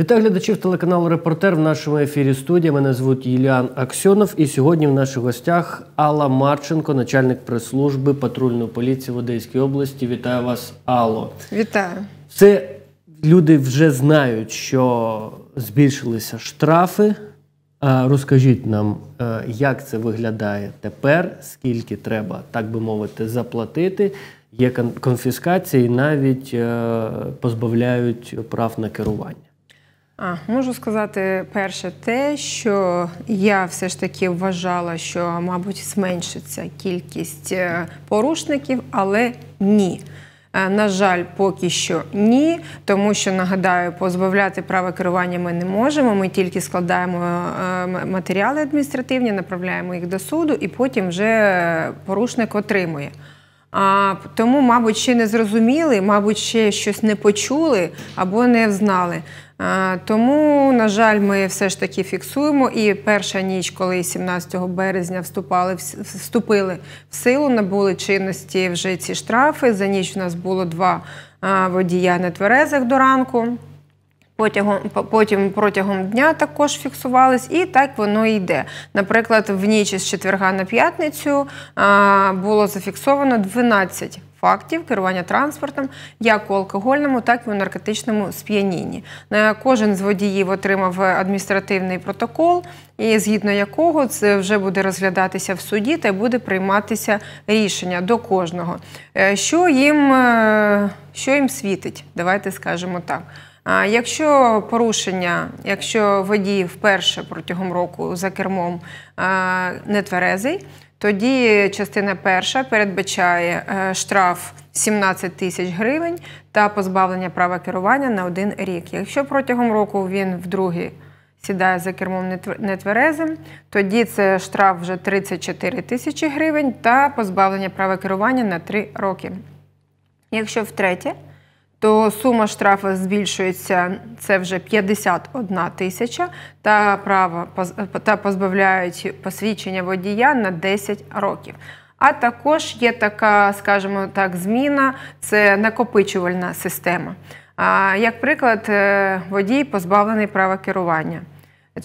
Вітаю глядачів телеканалу Репортер в нашому ефірі студія. Мене звуть Іліан Аксьонов. І сьогодні в наших гостях Алла Марченко, начальник прес-служби патрульної поліції в Одеській області. Вітаю вас, Алло. Вітаю. Це люди вже знають, що збільшилися штрафи. Розкажіть нам, е, як це виглядає тепер, скільки треба, так би мовити, заплатити. Є конфіскації, навіть е, позбавляють прав на керування. А, Можу сказати, перше, те, що я все ж таки вважала, що, мабуть, зменшиться кількість е, порушників, але ні. Е, на жаль, поки що ні, тому що нагадаю, позбавляти права керування ми не можемо. Ми тільки складаємо е, матеріали адміністративні, направляємо їх до суду, і потім вже порушник отримує. А тому, мабуть, ще не зрозуміли, мабуть, ще щось не почули або не взнали. Тому, на жаль, ми все ж таки фіксуємо. І перша ніч, коли 17 березня вступали вступили в силу, набули чинності вже ці штрафи. За ніч у нас було два водія нетверезих до ранку. Потягом потім протягом дня також фіксувались, і так воно йде. Наприклад, в ніч з четверга на п'ятницю було зафіксовано 12 фактів керування транспортом, як у алкогольному, так і у наркотичному сп'янінні. Е, кожен з водіїв отримав адміністративний протокол, і згідно якого це вже буде розглядатися в суді та буде прийматися рішення до кожного. Е, що їм, е, що їм світить, давайте скажемо так. Якщо порушення, якщо водій вперше протягом року за кермом нетверезий, тоді частина перша передбачає е, штраф 17 тисяч гривень та позбавлення права керування на один рік. Якщо протягом року він вдруге сідає за кермом нетверезим, тоді це штраф вже 34 тисячі гривень та позбавлення права керування на три роки. Якщо втретє, то сума штрафу збільшується це вже 51 тисяча, та право та позбавляють посвідчення водія на 10 років. А також є така, скажімо так, зміна це накопичувальна система. Як приклад, е, водій позбавлений права керування.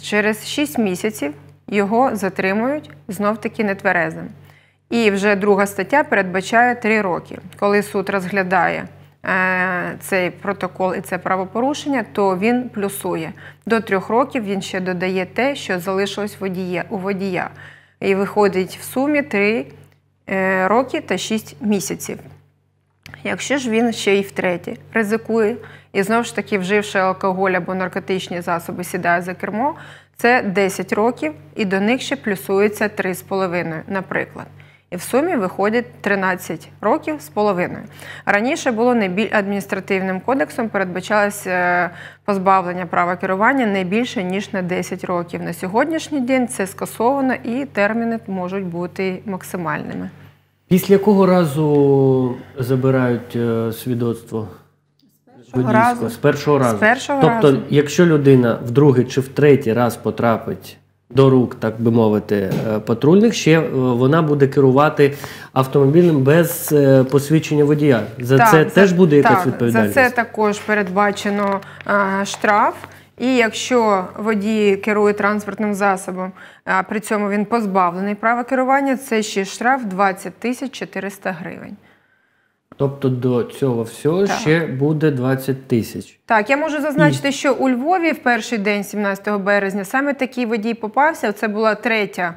Через 6 місяців його затримують знов-таки нетверезим. І вже друга стаття передбачає 3 роки, коли суд розглядає. Е, цей протокол і це правопорушення, то він плюсує. До трьох років він ще додає те, що залишилось водіє, у водія. І виходить в сумі три е, роки та шість місяців. Якщо ж він ще й втретє ризикує, і знову ж таки, вживши алкоголь або наркотичні засоби, сідає за кермо, це 10 років, і до них ще плюсується 3,5, наприклад. І в сумі виходить 13 років з половиною. Раніше було не біль... адміністративним кодексом, передбачалося е, позбавлення права керування не більше ніж на 10 років. На сьогоднішній день це скасовано і терміни можуть бути максимальними. Після якого разу забирають е, свідоцтво? Разу. З першого разу. З першого тобто, разу. якщо людина в другий чи в третій раз потрапить до рук, так би мовити, е, патрульних ще е, вона буде керувати автомобілем без е, посвідчення водія. За так, це за, теж буде якась так, відповідальність? За це також передбачено а, штраф. І якщо водій керує транспортним засобом, а при цьому він позбавлений права керування, це ще штраф 20 тисяч 400 гривень. Тобто до цього всього так. ще буде 20 тисяч. Так, я можу зазначити, що у Львові в перший день, 17 березня, саме такий водій попався. Це була третя,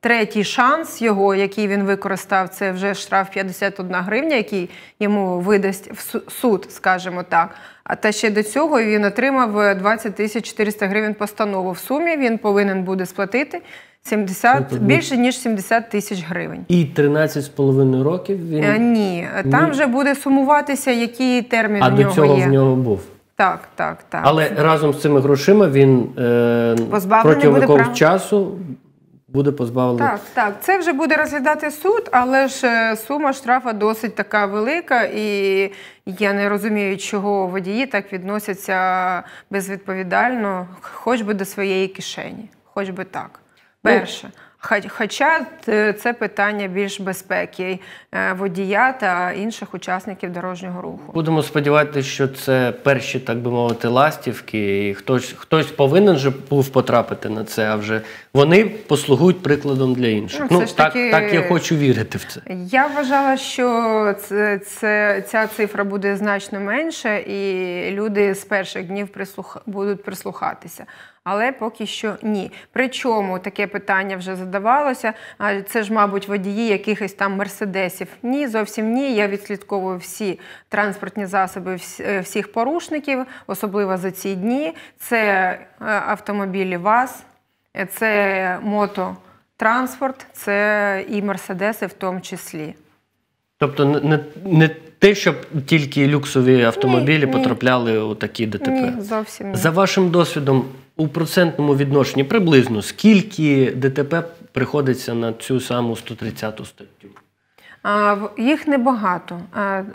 третій шанс його, який він використав. Це вже штраф 51 гривня, який йому видасть в суд, скажімо так. А та ще до цього він отримав 20 е, тисяч 400 гривень постанову. В сумі він повинен буде сплатити 70, тобто, більше ніж 70 тисяч гривень. І з половиною років він? Е, ні, там ні. вже буде сумуватися, який термін а у нього до цього є. в нього був. Так, так, так. Але разом з цими грошима він е, протягом якогось часу буде позбавлений. Так, так. Це вже буде розглядати суд, але ж е, сума штрафа досить така велика, і я не розумію, чого водії так відносяться безвідповідально, хоч би до своєї кишені, хоч би так. Ну, Перше. Хоча е, це питання більш безпеки е, водія та інших учасників дорожнього руху. Будемо сподіватися, що це перші, так би мовити, ластівки, і хтось хтось повинен же був потрапити на це, а вже вони послугують прикладом для інших. Ну, ну так таки, так я хочу вірити в це. Я вважала, що це, це ця цифра буде значно менше, і люди з перших днів прислух будуть прислухатися але поки що ні. Причому таке питання вже задавалося. Це ж, мабуть, водії якихось там мерседесів. Ні, зовсім ні. Я відслідковую всі транспортні засоби е, всіх порушників, особливо за ці дні. Це е, автомобілі ВАЗ, е, це мототранспорт, це і мерседеси в тому числі. Тобто не не те, щоб тільки люксові автомобілі ні, потрапляли ні. у такі ДТП. Ні, зовсім ні. За вашим досвідом, у процентному відношенні приблизно скільки ДТП приходиться на цю саму 130 статтю? Їх небагато.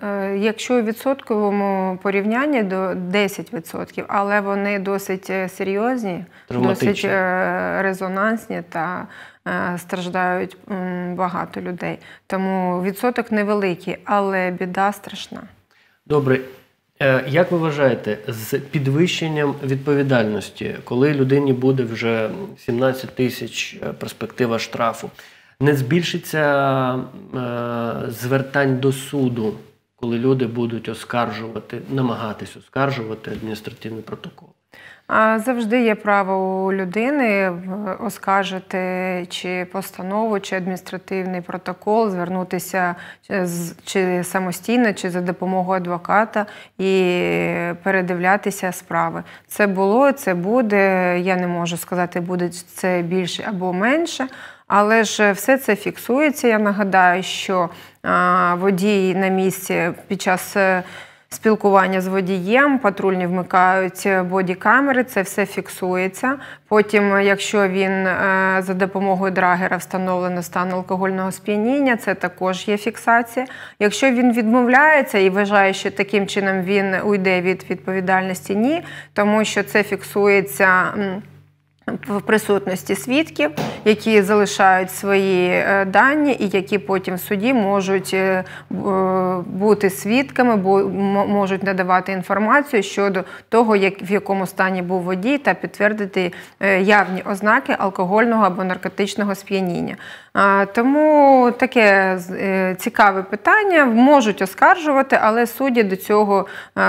Е, якщо у відсотковому порівнянні до 10%, але вони досить е, серйозні, досить е, резонансні та страждають багато людей. Тому відсоток невеликий, але біда страшна. Добре, Е, як ви вважаєте, з підвищенням відповідальності, коли людині буде вже 17 тисяч е, перспектива штрафу, не збільшиться е, звертань до суду коли люди будуть оскаржувати, намагатись оскаржувати адміністративний протокол. А завжди є право у людини оскаржити чи постанову, чи адміністративний протокол, звернутися е, чи самостійно, чи за допомогою адвоката і передивлятися справи. Це було, це буде. Я не можу сказати, буде це більше або менше, але ж е, все це фіксується. Я нагадаю, що водій на місці під час е, спілкування з водієм, патрульні вмикають е, камери, це все фіксується. Потім, якщо він за допомогою драгера встановлено стан алкогольного сп'яніння, це також є фіксація. Якщо він відмовляється і вважає, що таким чином він уйде від відповідальності, ні, тому що це фіксується в присутності свідків, які залишають свої е, дані, і які потім в суді можуть е, е, бути свідками, можуть надавати інформацію щодо того, в якому стані був водій, та підтвердити явні ознаки алкогольного або наркотичного сп'яніння. Тому таке е, цікаве питання можуть оскаржувати, але судді до цього е,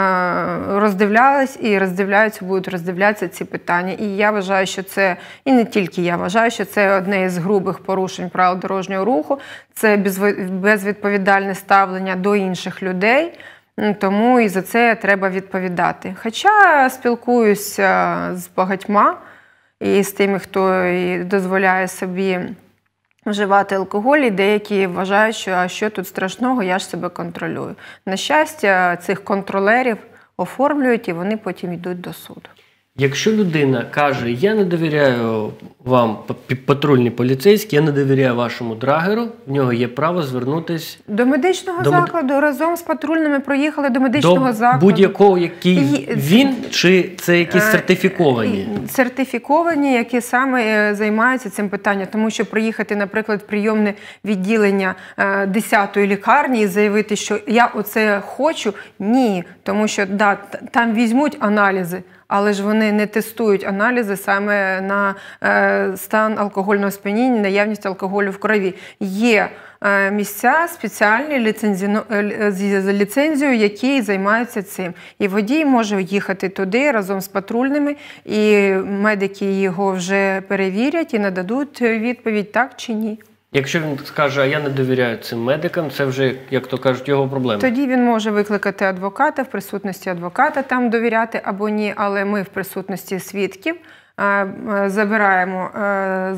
роздивлялись і роздивляються, будуть роздивлятися ці питання. І я вважаю, що це і не тільки я вважаю, що це одне із грубих порушень правил дорожнього руху, це безвідповідальне ставлення до інших людей. Тому і за це треба відповідати. Хоча спілкуюся з багатьма і з тими, хто дозволяє собі. Вживати алкоголь і деякі вважають, що а що тут страшного, я ж себе контролюю. На щастя, цих контролерів оформлюють і вони потім йдуть до суду. Якщо людина каже, я не довіряю вам патрульні поліцейські, я не довіряю вашому драгеру, в нього є право звернутися до медичного до закладу. Мед... Разом з патрульними проїхали до медичного до закладу будь-якого, який І... він чи це якісь е, сертифіковані сертифіковані, які саме е, займаються цим питанням, тому що приїхати, наприклад, в прийомне відділення 10-ї е, лікарні і заявити, що я оце хочу, ні, тому що да, там візьмуть аналізи але ж вони не тестують аналізи саме на е, стан алкогольного сп'яніння, наявність алкоголю в крові. Є е, місця спеціальні ліцензі... Е, з ліцензією, які займаються цим. І водій може їхати туди разом з патрульними, і медики його вже перевірять і нададуть відповідь так чи ні. Якщо він скаже, а я не довіряю цим медикам, це вже, як то кажуть, його проблема. Тоді він може викликати адвоката в присутності адвоката, там довіряти або ні, але ми в присутності свідків забираємо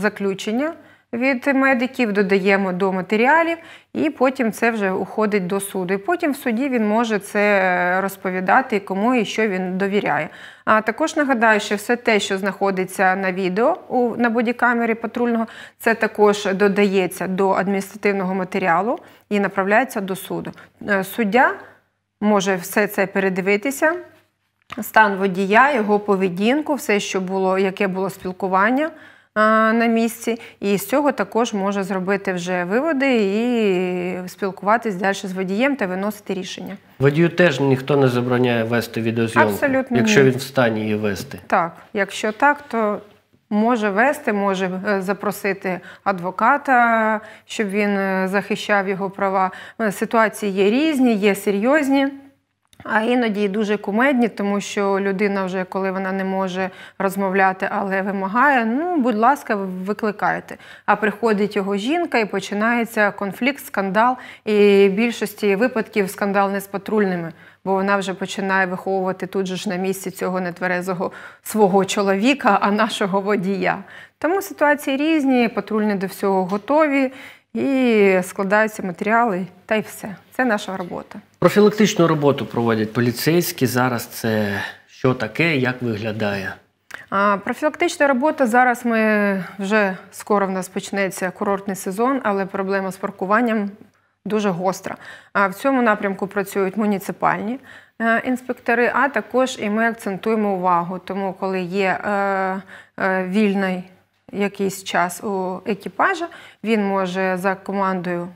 заключення від медиків, додаємо до матеріалів, і потім це вже уходить до суду. І Потім в суді він може це е, розповідати, кому і що він довіряє. А також нагадаю, що все те, що знаходиться на відео у на бодікамері патрульного, це також додається до адміністративного матеріалу і направляється до суду. Е, суддя може все це передивитися. Стан водія, його поведінку, все, що було, яке було спілкування на місці, і з цього також може зробити вже виводи і спілкуватись далі з водієм та виносити рішення. Водію теж ніхто не забороняє вести відеозйомку, Абсолютно якщо ні. він в стані її вести. Так, якщо так, то може вести, може е, запросити адвоката, щоб він е, захищав його права. Е, ситуації є різні, є серйозні. А іноді дуже кумедні, тому що людина, вже коли вона не може розмовляти, але вимагає, ну, будь ласка, викликайте. А приходить його жінка і починається конфлікт, скандал. І в більшості випадків скандал не з патрульними, бо вона вже починає виховувати тут же ж на місці цього нетверезого свого чоловіка, а нашого водія. Тому ситуації різні, патрульні до всього готові і складаються матеріали, та й все. Це наша робота. Профілактичну роботу проводять поліцейські. Зараз це що таке, як виглядає? А, профілактична робота. Зараз ми вже скоро в нас почнеться курортний сезон, але проблема з паркуванням дуже гостра. А в цьому напрямку працюють муніципальні е, інспектори, а також і ми акцентуємо увагу. Тому, коли є е, е, вільний якийсь час у екіпажа, він може за командою.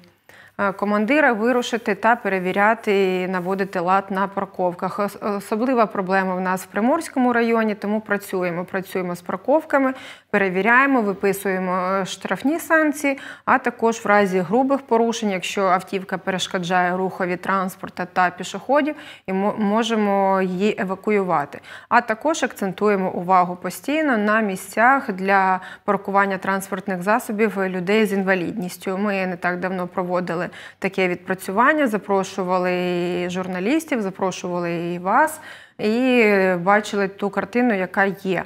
Е, командира вирушити та перевіряти і наводити лад на парковках. Особлива проблема в нас в Приморському районі, тому працюємо. Працюємо з парковками, перевіряємо, виписуємо е, штрафні санкції, а також в разі грубих порушень, якщо автівка перешкоджає рухові транспорта та пішоходів, і можемо її евакуювати. А також акцентуємо увагу постійно на місцях для паркування транспортних засобів людей з інвалідністю. Ми не так давно проводили таке відпрацювання, запрошували і журналістів, запрошували і вас, і бачили ту картину, яка є.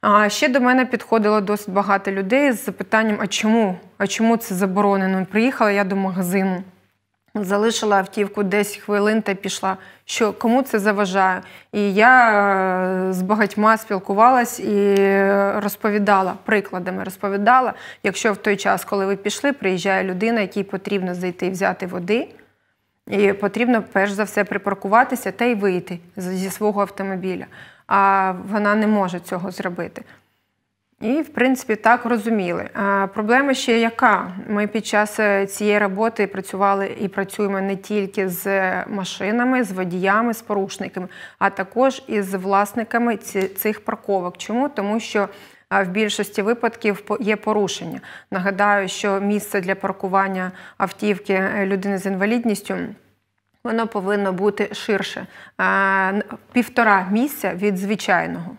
А ще до мене підходило досить багато людей з запитанням: а чому? А чому це заборонено? Приїхала я до магазину. Залишила автівку десь хвилин та пішла. Що кому це заважає? І я е, з багатьма спілкувалась і розповідала прикладами. Розповідала, якщо в той час, коли ви пішли, приїжджає людина, якій потрібно зайти і взяти води, і потрібно перш за все припаркуватися та й вийти зі свого автомобіля. А вона не може цього зробити. І, в принципі, так розуміли. А Проблема ще яка? Ми під час е, цієї роботи працювали і працюємо не тільки з машинами, з водіями, з порушниками, а також із власниками цих парковок. Чому? Тому що в більшості випадків є порушення. Нагадаю, що місце для паркування автівки е, людини з інвалідністю. Воно повинно бути ширше півтора місця від звичайного,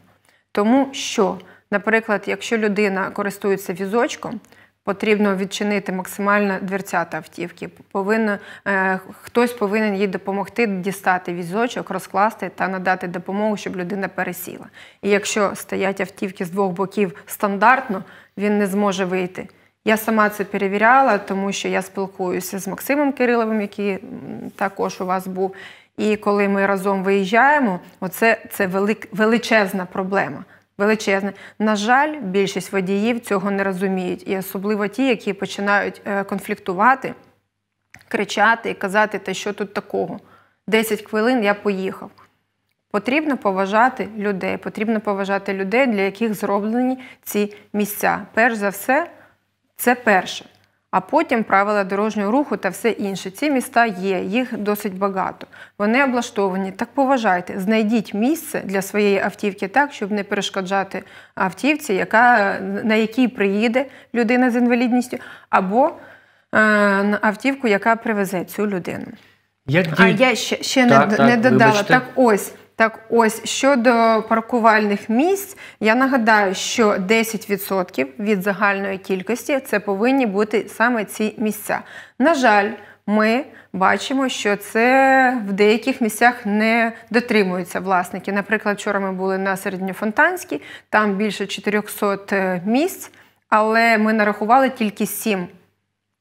тому що Наприклад, якщо людина користується візочком, потрібно відчинити максимально дверцята автівки. Повинно, е, Хтось повинен їй допомогти дістати візочок, розкласти та надати допомогу, щоб людина пересіла. І якщо стоять автівки з двох боків стандартно, він не зможе вийти. Я сама це перевіряла, тому що я спілкуюся з Максимом Кириловим, який також у вас був. І коли ми разом виїжджаємо, оце це велик, величезна проблема. Величезне. На жаль, більшість водіїв цього не розуміють, і особливо ті, які починають е, конфліктувати, кричати і казати, та що тут такого. 10 хвилин я поїхав. Потрібно поважати людей, потрібно поважати людей, для яких зроблені ці місця. Перш за все, це перше а потім правила дорожнього руху та все інше. Ці міста є, їх досить багато. Вони облаштовані. Так поважайте, знайдіть місце для своєї автівки так, щоб не перешкоджати автівці, яка, на якій приїде людина з інвалідністю, або е, автівку, яка привезе цю людину. Як дій... А я ще ще так, не так, не додала. Вибачте. Так ось так, ось щодо паркувальних місць, я нагадаю, що 10% від загальної кількості це повинні бути саме ці місця. На жаль, ми бачимо, що це в деяких місцях не дотримуються власники. Наприклад, вчора ми були на Середньофонтанській, там більше 400 е, місць, але ми нарахували тільки 7.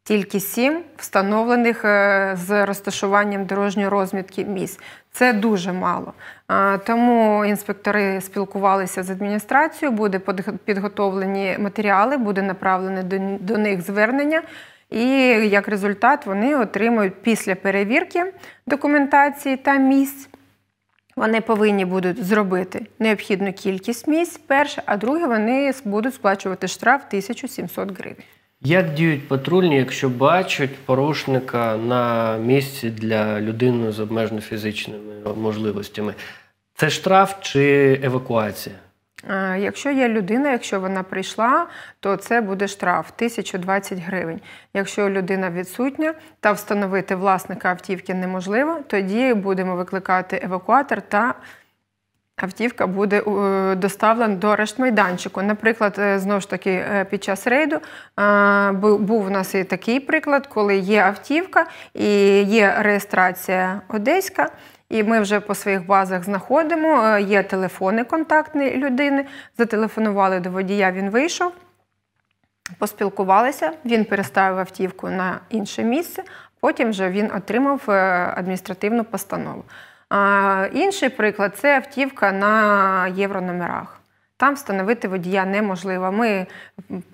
Тільки сім встановлених е, з розташуванням дорожньої розмітки місць. Це дуже мало. Тому інспектори спілкувалися з адміністрацією, буде підготовлені матеріали, буде направлене до них звернення, і як результат вони отримують після перевірки документації та місць. Вони повинні будуть зробити необхідну кількість місць, перше, а друге, вони будуть сплачувати штраф 1700 гривень. Як діють патрульні, якщо бачать порушника на місці для людини з обмежено фізичними можливостями? Це штраф чи евакуація? Е, якщо є людина, якщо вона прийшла, то це буде штраф 1020 гривень. Якщо людина відсутня та встановити власника автівки неможливо, тоді будемо викликати евакуатор та автівка буде е, доставлена до майданчику. Наприклад, е, знову ж таки, під час рейду був у нас і такий приклад, коли є автівка і є реєстрація Одеська. І ми вже по своїх базах знаходимо. Е, є телефони контактні людини. Зателефонували до водія, він вийшов, поспілкувалися, він переставив автівку на інше місце. Потім вже він отримав е, адміністративну постанову. Інший приклад це автівка на єврономерах. Там встановити водія неможливо. Ми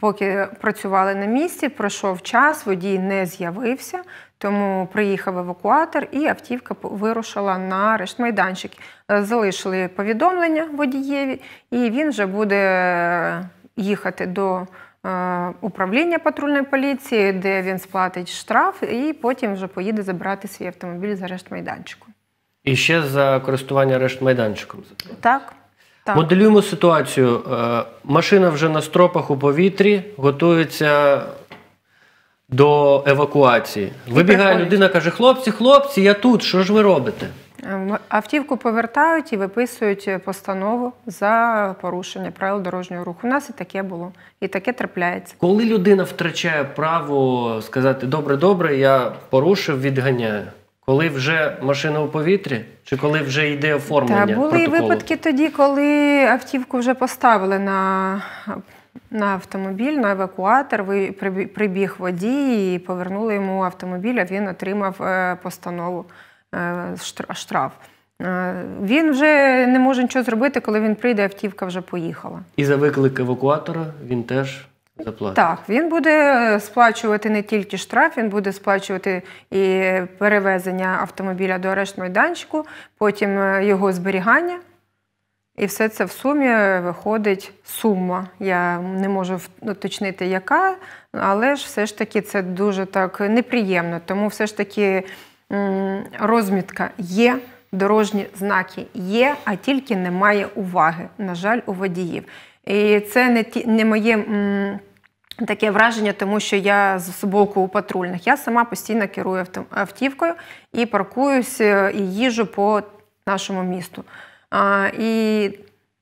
поки працювали на місці, пройшов час, водій не з'явився. Тому приїхав евакуатор, і автівка вирушила на решт майданчик е, Залишили повідомлення водієві, і він вже буде е, їхати до е, управління патрульної поліції, де він сплатить штраф, і потім вже поїде забирати свій автомобіль за решт майданчиком. І ще за користування решт майданчиком Так. Так. Моделюємо ситуацію. Машина вже на стропах у повітрі, готується до евакуації. Вибігає людина, каже: Хлопці, хлопці, я тут, що ж ви робите? Е, автівку повертають і виписують постанову за порушення правил дорожнього руху. У нас і таке було, і таке трапляється. Коли людина втрачає право сказати добре, добре, я порушив, відганяю. Коли вже машина у повітрі, чи коли вже йде оформлення? Та були протоколу? випадки тоді, коли автівку вже поставили на на автомобіль, на евакуатор. Ви прибіг водій і повернули йому автомобіль, а він отримав е, постанову е, штраф. Е, він вже не може нічого зробити, коли він прийде, автівка вже поїхала. І за виклик евакуатора він теж заплатить? Так, він буде сплачувати не тільки штраф, він буде сплачувати і перевезення автомобіля до арешт майданчику, потім його зберігання. І все це в сумі виходить сума. Я не можу уточнити, яка, але ж все ж таки це дуже так неприємно. Тому все ж таки розмітка є, дорожні знаки є, а тільки немає уваги, на жаль, у водіїв. І це не ті не моє. Таке враження, тому що я з соболку у патрульних. Я сама постійно керую автівкою і паркуюсь е, і їжу по нашому місту. А, І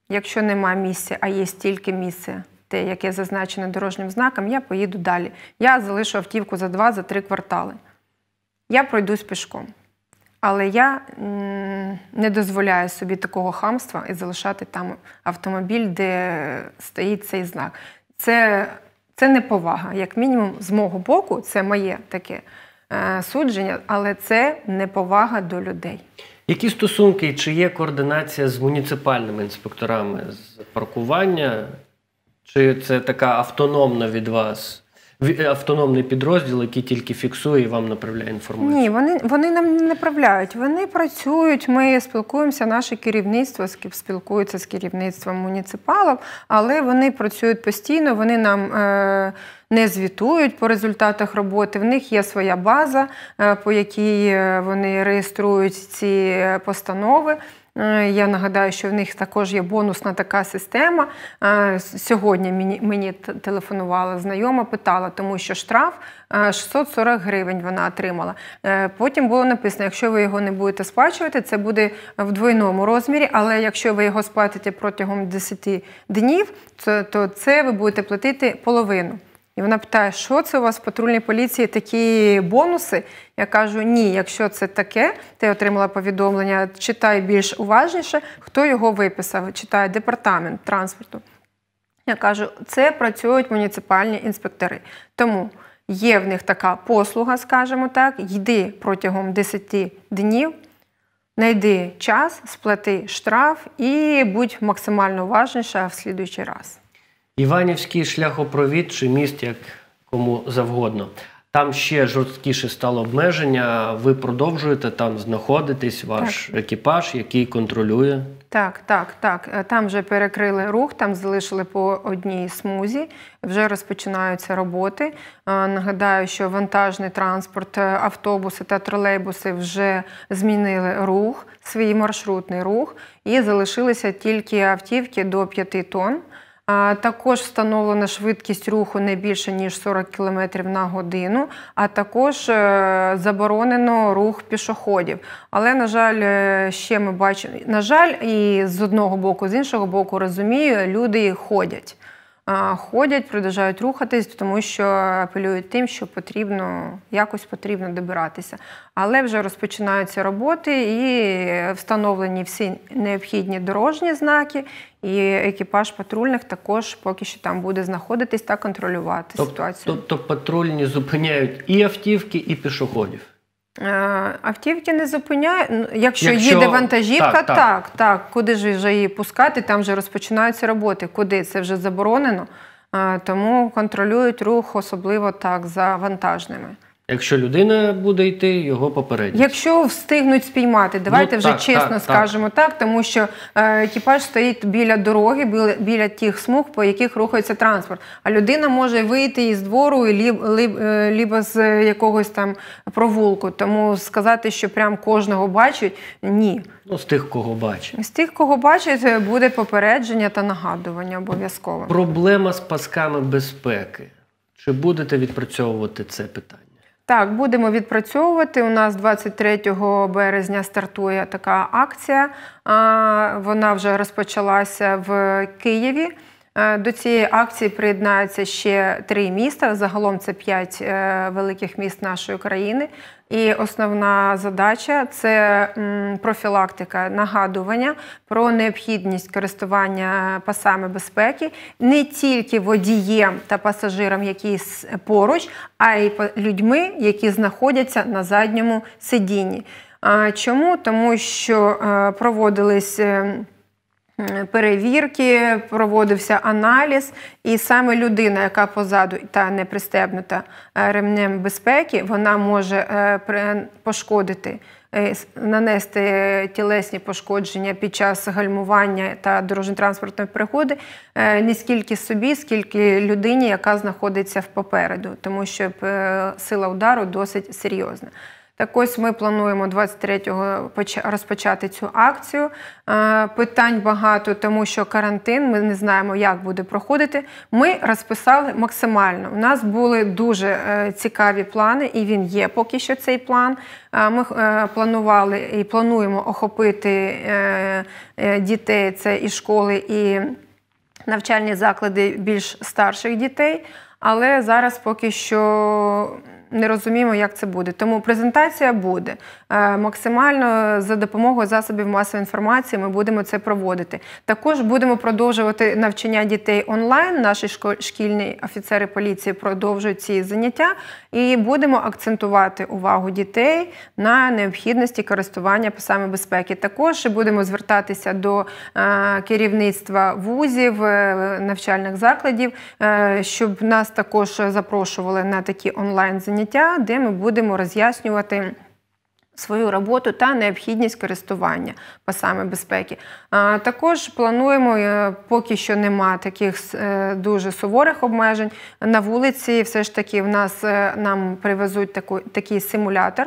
якщо нема місця, а є стільки місця, те, яке зазначене дорожнім знаком, я поїду далі. Я залишу автівку за два, за три квартали. Я пройдусь пішком. Але я не дозволяю собі такого хамства і залишати там автомобіль, де стоїть цей знак. Це це повага, Як мінімум, з мого боку, це моє таке е, судження, але це не повага до людей. Які стосунки чи є координація з муніципальними інспекторами з паркування? Чи це така автономна від вас Е, автономний підрозділ, який тільки фіксує і вам направляє інформацію? Ні, вони вони нам не направляють. Вони працюють. Ми спілкуємося. Наше керівництво спілкується з керівництвом муніципалів, але вони працюють постійно. Вони нам. Е- не звітують по результатах роботи. В них є своя база, е, по якій е, вони реєструють ці постанови. Е, я нагадаю, що в них також є бонусна така система. Е, сьогодні мені, телефонувала знайома, питала, тому що штраф 640 е, гривень вона отримала. Потім було написано, якщо ви його не будете сплачувати, це буде в двойному розмірі, але якщо ви його сплатите протягом 10 днів, то це ви будете платити половину. І вона питає, що це у вас в патрульній поліції такі бонуси? Я кажу, ні, якщо це таке, ти отримала повідомлення, читай більш уважніше, хто його виписав, читає департамент транспорту. Я кажу, це працюють муніципальні інспектори. Тому є в них така послуга, скажімо так, йди протягом 10 днів, знайди час, сплати штраф і будь максимально уважніша в слідуючий раз. Іванівський шляхопровід чи міст, як кому завгодно. Там ще жорсткіше стало обмеження. Ви продовжуєте там знаходитись ваш так. екіпаж, який контролює. Так, так, так. Е, там вже перекрили рух, там залишили по одній смузі. Вже розпочинаються роботи. Е, нагадаю, що вантажний транспорт, е, автобуси та тролейбуси вже змінили рух, свій маршрутний рух, і залишилися тільки автівки до 5 тонн. Також встановлена швидкість руху не більше ніж 40 км на годину, а також е, заборонено рух пішоходів. Але, на жаль, е, ще ми бачимо, на жаль, і з одного боку, з іншого боку, розумію, люди ходять ходять, продовжують рухатись, тому що апелюють тим, що потрібно якось потрібно добиратися. Але вже розпочинаються роботи і встановлені всі необхідні дорожні знаки, і екіпаж патрульних також поки що там буде знаходитись та контролювати тобто, ситуацію. Тобто патрульні зупиняють і автівки, і пішоходів. Е, автівки не зупиняють. Якщо, Якщо... їде вантажівка, так, так так. так. Куди ж вже її пускати? Там вже розпочинаються роботи. Куди це вже заборонено? Е, тому контролюють рух, особливо так за вантажними. Якщо людина буде йти, його попередять. Якщо встигнуть спіймати, давайте ну, вже чесно так, скажемо так. так, тому що е, екіпаж стоїть біля дороги, біля, біля тих смуг, по яких рухається транспорт. А людина може вийти із двору, і е, ліб, з якогось там провулку. Тому сказати, що прям кожного бачить, ні. Ну, з тих, кого бачить. З тих, кого бачать, е, буде попередження та нагадування обов'язково. Проблема з пасками безпеки. Чи будете відпрацьовувати це питання? Так, будемо відпрацьовувати. У нас 23 березня стартує така акція. Вона вже розпочалася в Києві. Е, до цієї акції приєднаються ще три міста. Загалом це п'ять е, великих міст нашої країни. І основна задача це профілактика нагадування про необхідність користування пасами безпеки не тільки водієм та пасажирам, які поруч, а й людьми, які знаходяться на задньому сидінні. Чому? Тому що е, проводились. Ем, перевірки, проводився аналіз, і саме людина, яка позаду та не пристебнута е, ремнем безпеки, вона може е, пошкодити. Е, нанести тілесні пошкодження під час гальмування та дорожньо-транспортної пригоди не скільки собі, скільки людині, яка знаходиться попереду, тому що сила удару досить серйозна. Так ось ми плануємо 23-го розпочати цю акцію. Е, питань багато, тому що карантин, ми не знаємо, як буде проходити. Ми розписали максимально. У нас були дуже е, цікаві плани, і він є поки що цей план. Е, ми планували і плануємо охопити дітей. Це і школи, і навчальні заклади більш старших дітей. Але зараз поки що не розуміємо, як це буде. Тому презентація буде е, максимально за допомогою засобів масової інформації. Ми будемо це проводити. Також будемо продовжувати навчання дітей онлайн. Наші шкільні офіцери поліції продовжують ці заняття, і будемо акцентувати увагу дітей на необхідності користування пасами безпеки. Також будемо звертатися до е, керівництва вузів, е, навчальних закладів, щоб нас також запрошували на такі онлайн заняття заняття, де ми будемо роз'яснювати. Свою роботу та необхідність користування пасами безпеки. Також плануємо, е, поки що нема таких е, дуже суворих обмежень. На вулиці все ж таки в нас е, нам привезуть таку, такий симулятор,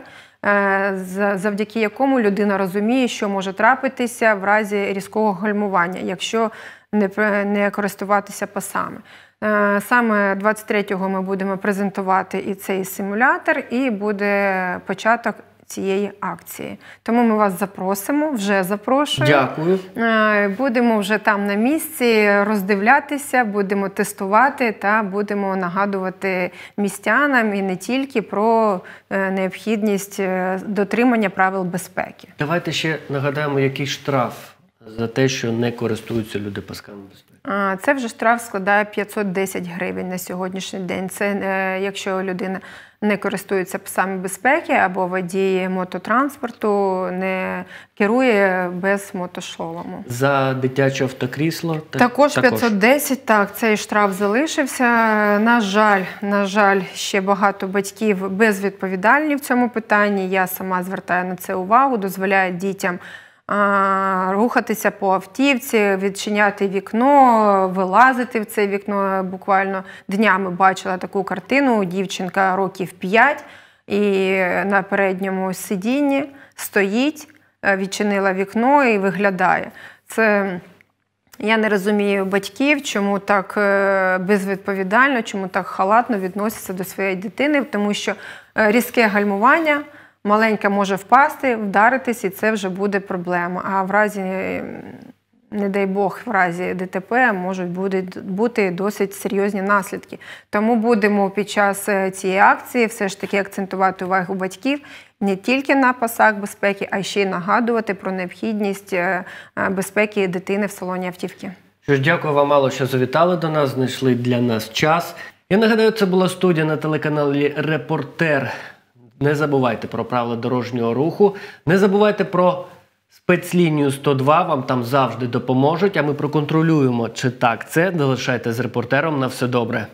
завдяки якому людина розуміє, що може трапитися в разі різкого гальмування, якщо не користуватися пасами. Е, саме 23-го ми будемо презентувати і цей симулятор, і буде початок. Цієї акції. Тому ми вас запросимо, вже запрошуємо. Дякую. Е, будемо вже там на місці роздивлятися, будемо тестувати та будемо нагадувати містянам і не тільки про е, необхідність дотримання правил безпеки. Давайте ще нагадаємо, який штраф за те, що не користуються люди пасками безпеки. Це вже штраф складає 510 гривень на сьогоднішній день. Це е, якщо людина не користується псами безпеки або водії мототранспорту, не керує без мотошолому. За дитяче автокрісло так, також 510, також. Так цей штраф залишився. На жаль, на жаль, ще багато батьків безвідповідальні в цьому питанні. Я сама звертаю на це увагу, дозволяю дітям рухатися по автівці, відчиняти вікно, вилазити в це вікно. Буквально днями бачила таку картину. Дівчинка років 5 і на передньому сидінні стоїть, е, відчинила вікно і виглядає. Це я не розумію батьків, чому так е, безвідповідально, чому так халатно відносяться до своєї дитини, тому що е, різке гальмування маленька може впасти, вдаритись, і це вже буде проблема. А в разі, не дай Бог, в разі ДТП можуть бути досить серйозні наслідки. Тому будемо під час е, цієї акції все ж таки акцентувати увагу батьків. Не тільки на пасах безпеки, а ще й нагадувати про необхідність е, е, безпеки дитини в салоні автівки. Що ж, дякую вам, мало що завітали до нас, знайшли для нас час. Я нагадаю, це була студія на телеканалі Репортер. Не забувайте про правила дорожнього руху, не забувайте про спецлінію 102, вам там завжди допоможуть. А ми проконтролюємо, чи так це. Залишайте з репортером на все добре.